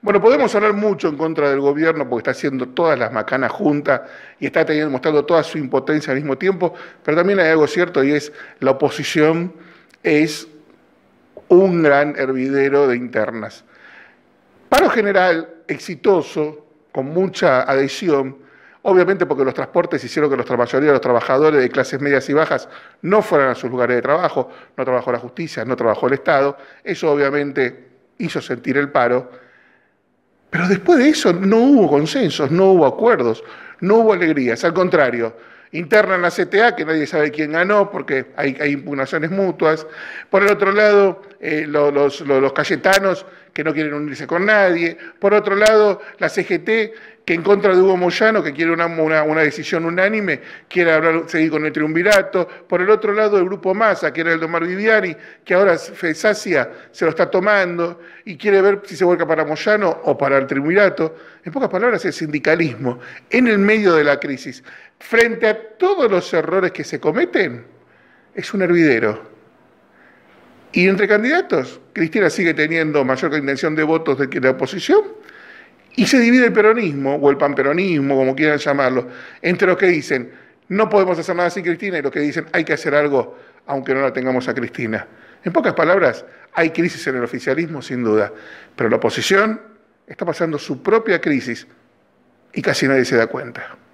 Bueno, podemos hablar mucho en contra del gobierno porque está haciendo todas las macanas juntas y está teniendo, mostrando toda su impotencia al mismo tiempo, pero también hay algo cierto y es la oposición es un gran hervidero de internas. Paro general exitoso, con mucha adhesión, obviamente porque los transportes hicieron que los mayoría los trabajadores de clases medias y bajas no fueran a sus lugares de trabajo, no trabajó la justicia, no trabajó el Estado, eso obviamente hizo sentir el paro. Pero después de eso no hubo consensos, no hubo acuerdos, no hubo alegrías. Al contrario, interna en la CTA, que nadie sabe quién ganó porque hay, impugnaciones mutuas. Por el otro lado, eh, los, cayetanos que no quieren unirse con nadie. Por otro lado, la CGT que en contra de Hugo Moyano, que quiere una, decisión unánime, quiere seguir con el triunvirato. Por el otro lado, el grupo Massa, que era el de Omar Viviani, que ahora Fesacia se lo está tomando y quiere ver si se vuelca para Moyano o para el triunvirato. En pocas palabras, el sindicalismo en el medio de la crisis frente a todos los errores que se cometen, es un hervidero. Y entre candidatos, Cristina sigue teniendo mayor intención de votos de que la oposición, y se divide el peronismo, o el panperonismo, como quieran llamarlo, entre los que dicen, no podemos hacer nada sin Cristina, y los que dicen, hay que hacer algo aunque no la tengamos a Cristina. En pocas palabras, hay crisis en el oficialismo, sin duda, pero la oposición está pasando su propia crisis y casi nadie se da cuenta.